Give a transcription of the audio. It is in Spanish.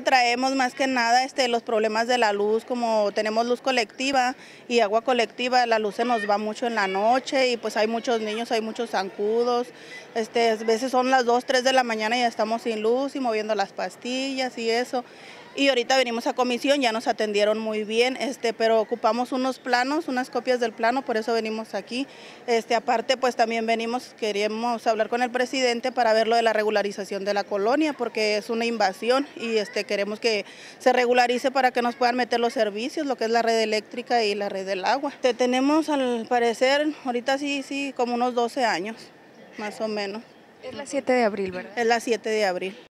traemos más que nada este, los problemas de la luz, como tenemos luz colectiva y agua colectiva, la luz se nos va mucho en la noche y pues hay muchos niños, hay muchos zancudos, este, a veces son las 2, 3 de la mañana y ya estamos sin luz y moviendo las pastillas y eso. Y ahorita venimos a comisión, ya nos atendieron muy bien, este, pero ocupamos unos planos, unas copias del plano, por eso venimos aquí. Este, aparte, pues también venimos, queremos hablar con el presidente para ver lo de la regularización de la colonia, porque es una invasión y este, queremos que se regularice para que nos puedan meter los servicios, lo que es la red eléctrica y la red del agua. Te tenemos al parecer, ahorita sí, sí, como unos 12 años, más o menos. Es la 7 de abril, ¿verdad? Es la 7 de abril.